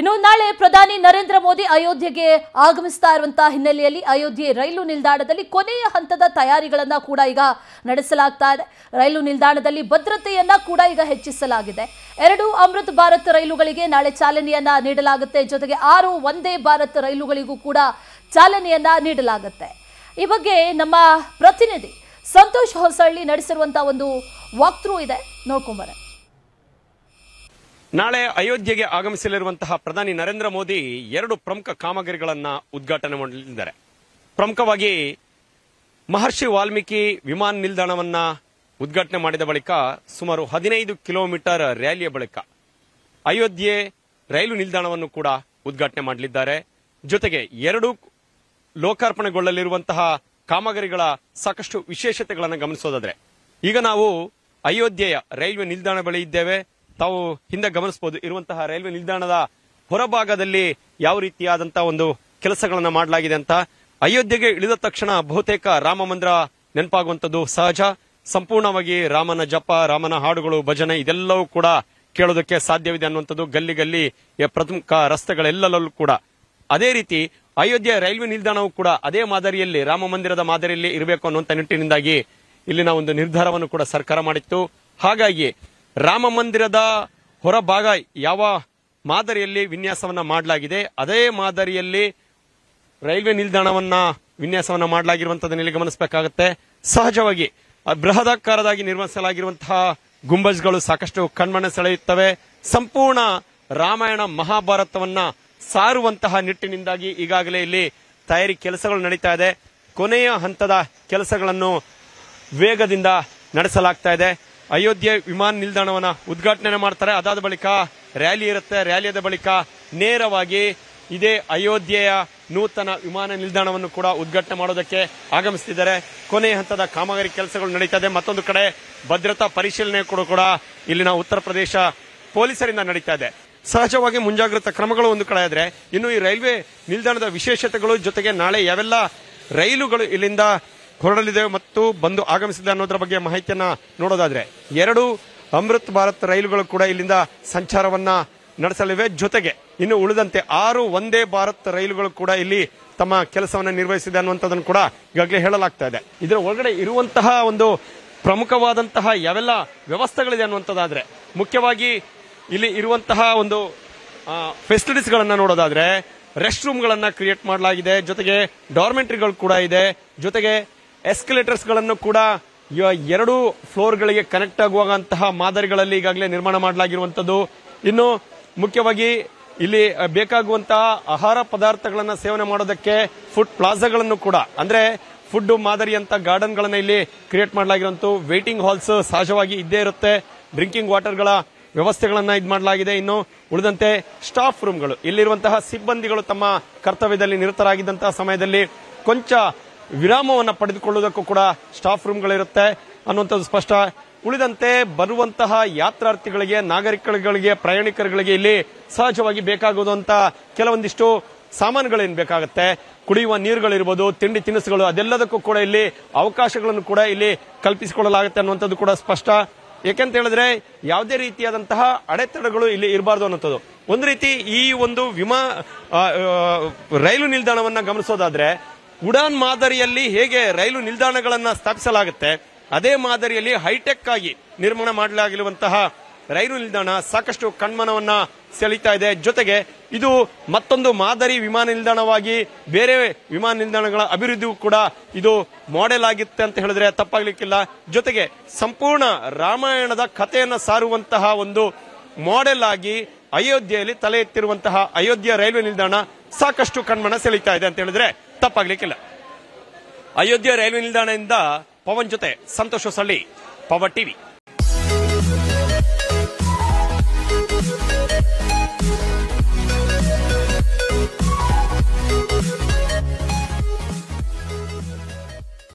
ಇನ್ನು ನಾಳೆ ಪ್ರಧಾನಿ ನರೇಂದ್ರ ಮೋದಿ ಅಯೋಧ್ಯೆಗೆ ಆಗಮಿಸ್ತಾ ಇರುವಂತಹ ಹಿನ್ನೆಲೆಯಲ್ಲಿ ಅಯೋಧ್ಯೆ ರೈಲು ನಿಲ್ದಾಣದಲ್ಲಿ ಕೊನೆಯ ಹಂತದ ತಯಾರಿಗಳನ್ನು ಕೂಡ ಈಗ ನಡೆಸಲಾಗ್ತಾ ಇದೆ ರೈಲು ನಿಲ್ದಾಣದಲ್ಲಿ ಭದ್ರತೆಯನ್ನ ಕೂಡ ಈಗ ಹೆಚ್ಚಿಸಲಾಗಿದೆ ಎರಡು ಅಮೃತ್ ಭಾರತ್ ರೈಲುಗಳಿಗೆ ನಾಳೆ ಚಾಲನೆಯನ್ನ ನೀಡಲಾಗುತ್ತೆ ಜೊತೆಗೆ ಆರು ಒಂದೇ ಭಾರತ್ ರೈಲುಗಳಿಗೂ ಕೂಡ ಚಾಲನೆಯನ್ನ ನೀಡಲಾಗುತ್ತೆ ಈ ಬಗ್ಗೆ ನಮ್ಮ ಪ್ರತಿನಿಧಿ ಸಂತೋಷ್ ಹೊಸಳ್ಳಿ ನಡೆಸಿರುವಂತಹ ಒಂದು ವಾಕ್ ಇದೆ ನೋಡ್ಕೊಂಬರ ನಾಳೆ ಅಯೋಧ್ಯೆಗೆ ಆಗಮಿಸಲಿರುವಂತಹ ಪ್ರಧಾನಿ ನರೇಂದ್ರ ಮೋದಿ ಎರಡು ಪ್ರಮುಖ ಕಾಮಗಾರಿಗಳನ್ನ ಉದ್ಘಾಟನೆ ಮಾಡಲಿದ್ದಾರೆ ಪ್ರಮುಖವಾಗಿ ಮಹರ್ಷಿ ವಾಲ್ಮೀಕಿ ವಿಮಾನ ನಿಲ್ದಾಣವನ್ನ ಉದ್ಘಾಟನೆ ಮಾಡಿದ ಬಳಿಕ ಸುಮಾರು ಹದಿನೈದು ಕಿಲೋಮೀಟರ್ ರ್ಯಾಲಿಯ ಬಳಿಕ ಅಯೋಧ್ಯೆ ರೈಲು ನಿಲ್ದಾಣವನ್ನು ಕೂಡ ಉದ್ಘಾಟನೆ ಮಾಡಲಿದ್ದಾರೆ ಜೊತೆಗೆ ಎರಡು ಲೋಕಾರ್ಪಣೆಗೊಳ್ಳಲಿರುವಂತಹ ಕಾಮಗಾರಿಗಳ ಸಾಕಷ್ಟು ವಿಶೇಷತೆಗಳನ್ನು ಗಮನಿಸೋದಾದರೆ ಈಗ ನಾವು ಅಯೋಧ್ಯೆಯ ರೈಲ್ವೆ ನಿಲ್ದಾಣ ಬಳಿ ಇದ್ದೇವೆ ತಾವು ಹಿಂದೆ ಗಮನಿಸಬಹುದು ಇರುವಂತಹ ರೈಲ್ವೆ ನಿಲ್ದಾಣದ ಹೊರಭಾಗದಲ್ಲಿ ಯಾವ ರೀತಿಯಾದಂತಹ ಒಂದು ಕೆಲಸಗಳನ್ನು ಮಾಡಲಾಗಿದೆ ಅಂತ ಅಯೋಧ್ಯೆಗೆ ಇಳಿದ ತಕ್ಷಣ ಬಹುತೇಕ ರಾಮ ಮಂದಿರ ನೆನಪಾಗುವಂತದ್ದು ಸಹಜ ಸಂಪೂರ್ಣವಾಗಿ ರಾಮನ ಜಪ ರಾಮನ ಹಾಡುಗಳು ಭಜನೆ ಇದೆಲ್ಲವೂ ಕೂಡ ಕೇಳೋದಕ್ಕೆ ಸಾಧ್ಯವಿದೆ ಅನ್ನುವಂಥದ್ದು ಗಲ್ಲಿ ಗಲ್ಲಿ ಪ್ರಮುಖ ರಸ್ತೆಗಳೆಲ್ಲಲ್ಲೂ ಕೂಡ ಅದೇ ರೀತಿ ಅಯೋಧ್ಯೆ ರೈಲ್ವೆ ನಿಲ್ದಾಣವು ಕೂಡ ಅದೇ ಮಾದರಿಯಲ್ಲಿ ರಾಮ ಮಂದಿರದ ಮಾದರಿಯಲ್ಲಿ ಇರಬೇಕು ಅನ್ನುವಂಥ ನಿಟ್ಟಿನಿಂದಾಗಿ ಇಲ್ಲಿನ ಒಂದು ನಿರ್ಧಾರವನ್ನು ಕೂಡ ಸರ್ಕಾರ ಮಾಡಿತ್ತು ಹಾಗಾಗಿ ರಾಮ ಮಂದಿರದ ಹೊರಭಾಗ ಯಾವ ಮಾದರಿಯಲ್ಲಿ ವಿನ್ಯಾಸವನ್ನ ಮಾಡಲಾಗಿದೆ ಅದೇ ಮಾದರಿಯಲ್ಲಿ ರೈಲ್ವೆ ನಿಲ್ದಾಣವನ್ನ ವಿನ್ಯಾಸವನ್ನ ಮಾಡಲಾಗಿರುವಂತಹ ಗಮನಿಸಬೇಕಾಗುತ್ತೆ ಸಹಜವಾಗಿ ಬೃಹದಾಕಾರದಾಗಿ ನಿರ್ಮಿಸಲಾಗಿರುವಂತಹ ಗುಂಬಜ್ಗಳು ಸಾಕಷ್ಟು ಕಣ್ಮನ ಸೆಳೆಯುತ್ತವೆ ಸಂಪೂರ್ಣ ರಾಮಾಯಣ ಮಹಾಭಾರತವನ್ನ ಸಾರುವಂತಹ ನಿಟ್ಟಿನಿಂದಾಗಿ ಈಗಾಗಲೇ ಇಲ್ಲಿ ತಯಾರಿ ಕೆಲಸಗಳು ನಡೀತಾ ಇದೆ ಕೊನೆಯ ಹಂತದ ಕೆಲಸಗಳನ್ನು ವೇಗದಿಂದ ನಡೆಸಲಾಗ್ತಾ ಇದೆ ಅಯೋಧ್ಯೆ ವಿಮಾನ ನಿಲ್ದಾಣವನ್ನ ಉದ್ಘಾಟನೆ ಮಾಡ್ತಾರೆ ಅದಾದ ಬಳಿಕ ರ್ಯಾಲಿ ಇರುತ್ತೆ ರ್ಯಾಲಿಯಾದ ಬಳಿಕ ನೇರವಾಗಿ ಇದೇ ಅಯೋಧ್ಯೆಯ ನೂತನ ವಿಮಾನ ನಿಲ್ದಾಣವನ್ನು ಕೂಡ ಉದ್ಘಾಟನೆ ಮಾಡೋದಕ್ಕೆ ಆಗಮಿಸ್ತಿದ್ದಾರೆ ಕೊನೆಯ ಹಂತದ ಕಾಮಗಾರಿ ಕೆಲಸಗಳು ನಡೀತಾ ಇದೆ ಮತ್ತೊಂದು ಕಡೆ ಭದ್ರತಾ ಪರಿಶೀಲನೆ ಕೂಡ ಕೂಡ ಇಲ್ಲಿನ ಉತ್ತರ ಪ್ರದೇಶ ಪೊಲೀಸರಿಂದ ನಡೀತಾ ಇದೆ ಸಹಜವಾಗಿ ಮುಂಜಾಗ್ರತಾ ಕ್ರಮಗಳು ಒಂದು ಕಡೆ ಆದರೆ ಇನ್ನು ಈ ರೈಲ್ವೆ ನಿಲ್ದಾಣದ ವಿಶೇಷತೆಗಳು ಜೊತೆಗೆ ನಾಳೆ ಯಾವೆಲ್ಲ ರೈಲುಗಳು ಇಲ್ಲಿಂದ ಹೊರಡಲಿದೆ ಮತ್ತು ಬಂದು ಆಗಮಿಸಿದೆ ಅನ್ನೋದರ ಬಗ್ಗೆ ಮಾಹಿತಿಯನ್ನ ನೋಡೋದಾದ್ರೆ ಎರಡು ಅಮೃತ್ ಭಾರತ್ ರೈಲುಗಳು ಕೂಡ ಇಲ್ಲಿಂದ ಸಂಚಾರವನ್ನ ನಡೆಸಲಿವೆ ಜೊತೆಗೆ ಇನ್ನು ಉಳಿದಂತೆ ಆರು ಒಂದೇ ಭಾರತ್ ರೈಲುಗಳು ಕೂಡ ಇಲ್ಲಿ ತಮ್ಮ ಕೆಲಸವನ್ನು ನಿರ್ವಹಿಸಿದೆ ಅನ್ನುವಂಥದ್ದನ್ನು ಕೂಡ ಈಗಾಗಲೇ ಹೇಳಲಾಗ್ತಾ ಇದೆ ಇದರ ಒಳಗಡೆ ಇರುವಂತಹ ಒಂದು ಪ್ರಮುಖವಾದಂತಹ ಯಾವೆಲ್ಲ ವ್ಯವಸ್ಥೆಗಳಿದೆ ಅನ್ನುವಂಥದ್ದಾದ್ರೆ ಮುಖ್ಯವಾಗಿ ಇಲ್ಲಿ ಇರುವಂತಹ ಒಂದು ಫೆಸಿಲಿಟೀಸ್ಗಳನ್ನು ನೋಡೋದಾದ್ರೆ ರೆಸ್ಟ್ ರೂಮ್ಗಳನ್ನು ಕ್ರಿಯೇಟ್ ಮಾಡಲಾಗಿದೆ ಜೊತೆಗೆ ಡಾರ್ಮೆಂಟ್ರಿಗಳು ಕೂಡ ಇದೆ ಜೊತೆಗೆ ಎಸ್ಕಲೇಟರ್ಸ್ಗಳನ್ನು ಕೂಡ ಎರಡು ಫ್ಲೋರ್ಗಳಿಗೆ ಕನೆಕ್ಟ್ ಆಗುವಂತಹ ಮಾದರಿಗಳಲ್ಲಿ ಈಗಾಗಲೇ ನಿರ್ಮಾಣ ಮಾಡಲಾಗಿರುವಂಥದ್ದು ಇನ್ನು ಮುಖ್ಯವಾಗಿ ಇಲ್ಲಿ ಬೇಕಾಗುವಂತಹ ಆಹಾರ ಪದಾರ್ಥಗಳನ್ನು ಸೇವನೆ ಮಾಡೋದಕ್ಕೆ ಫುಡ್ ಪ್ಲಾಜಾಗಳನ್ನು ಕೂಡ ಅಂದ್ರೆ ಫುಡ್ ಮಾದರಿಯಂತ ಗಾರ್ಡನ್ಗಳನ್ನು ಇಲ್ಲಿ ಕ್ರಿಯೇಟ್ ಮಾಡಲಾಗಿರುವಂಥ ವೇಟಿಂಗ್ ಹಾಲ್ಸ್ ಸಹಜವಾಗಿ ಇದ್ದೇ ಇರುತ್ತೆ ಡ್ರಿಂಕಿಂಗ್ ವಾಟರ್ಗಳ ವ್ಯವಸ್ಥೆಗಳನ್ನು ಇದು ಮಾಡಲಾಗಿದೆ ಇನ್ನು ಉಳಿದಂತೆ ಸ್ಟಾಫ್ ರೂಮ್ಗಳು ಇಲ್ಲಿರುವಂತಹ ಸಿಬ್ಬಂದಿಗಳು ತಮ್ಮ ಕರ್ತವ್ಯದಲ್ಲಿ ನಿರತರಾಗಿದ್ದಂತಹ ಸಮಯದಲ್ಲಿ ಕೊಂಚ ವಿರಾಮವನ್ನು ಪಡೆದುಕೊಳ್ಳುವುದಕ್ಕೂ ಕೂಡ ಸ್ಟಾಫ್ ರೂಮ್ಗಳಿರುತ್ತೆ ಅನ್ನುವಂಥದ್ದು ಸ್ಪಷ್ಟ ಉಳಿದಂತೆ ಬರುವಂತಹ ಯಾತ್ರಾರ್ಥಿಗಳಿಗೆ ನಾಗರಿಕಗಳಿಗೆ ಪ್ರಯಾಣಿಕರುಗಳಿಗೆ ಇಲ್ಲಿ ಸಹಜವಾಗಿ ಬೇಕಾಗುವಂತ ಕೆಲವೊಂದಿಷ್ಟು ಸಾಮಾನುಗಳೇನು ಬೇಕಾಗುತ್ತೆ ಕುಡಿಯುವ ನೀರುಗಳಿರ್ಬೋದು ತಿಂಡಿ ತಿನಿಸುಗಳು ಅದೆಲ್ಲದಕ್ಕೂ ಕೂಡ ಇಲ್ಲಿ ಅವಕಾಶಗಳನ್ನು ಕೂಡ ಇಲ್ಲಿ ಕಲ್ಪಿಸಿಕೊಳ್ಳಲಾಗುತ್ತೆ ಅನ್ನುವಂಥದ್ದು ಕೂಡ ಸ್ಪಷ್ಟ ಏಕೆಂತ ಹೇಳಿದ್ರೆ ಯಾವುದೇ ರೀತಿಯಾದಂತಹ ಅಡೆತಡೆಗಳು ಇಲ್ಲಿ ಇರಬಾರ್ದು ಅನ್ನೋದು ಒಂದು ರೀತಿ ಈ ಒಂದು ವಿಮಾ ರೈಲು ನಿಲ್ದಾಣವನ್ನ ಗಮನಿಸೋದಾದ್ರೆ ಉಡಾನ್ ಮಾದರಿಯಲ್ಲಿ ಹೇಗೆ ರೈಲು ನಿಲ್ದಾಣಗಳನ್ನು ಸ್ಥಾಪಿಸಲಾಗುತ್ತೆ ಅದೇ ಮಾದರಿಯಲ್ಲಿ ಹೈಟೆಕ್ ಆಗಿ ನಿರ್ಮಾಣ ಮಾಡಲಾಗಿರುವಂತಹ ರೈಲು ನಿಲ್ದಾಣ ಸಾಕಷ್ಟು ಕಣ್ಮನವನ್ನ ಸೆಳೀತಾ ಇದೆ ಜೊತೆಗೆ ಇದು ಮತ್ತೊಂದು ಮಾದರಿ ವಿಮಾನ ನಿಲ್ದಾಣವಾಗಿ ಬೇರೆ ವಿಮಾನ ನಿಲ್ದಾಣಗಳ ಅಭಿವೃದ್ಧಿಗೂ ಕೂಡ ಇದು ಮಾಡೆಲ್ ಆಗಿತ್ತೆ ಅಂತ ಹೇಳಿದ್ರೆ ತಪ್ಪಾಗ್ಲಿಕ್ಕಿಲ್ಲ ಜೊತೆಗೆ ಸಂಪೂರ್ಣ ರಾಮಾಯಣದ ಕಥೆಯನ್ನು ಸಾರುವಂತಹ ಒಂದು ಮಾಡೆಲ್ ಆಗಿ ಅಯೋಧ್ಯೆಯಲ್ಲಿ ತಲೆ ಎತ್ತಿರುವಂತಹ ಅಯೋಧ್ಯೆ ರೈಲ್ವೆ ನಿಲ್ದಾಣ ಸಾಕಷ್ಟು ಕಣ್ಮನ ಸೆಳೀತಾ ಇದೆ ಅಂತ ಹೇಳಿದ್ರೆ ತಪ್ಪಾಗ್ಲಿಕ್ಕಿಲ್ಲ ಅಯೋಧ್ಯೆ ರೈಲ್ವೆ ನಿಲ್ದಾಣದಿಂದ ಪವನ್ ಜೊತೆ ಸಂತೋಷ ಸಳ್ಳಿ ಪವರ್ ಟಿವಿ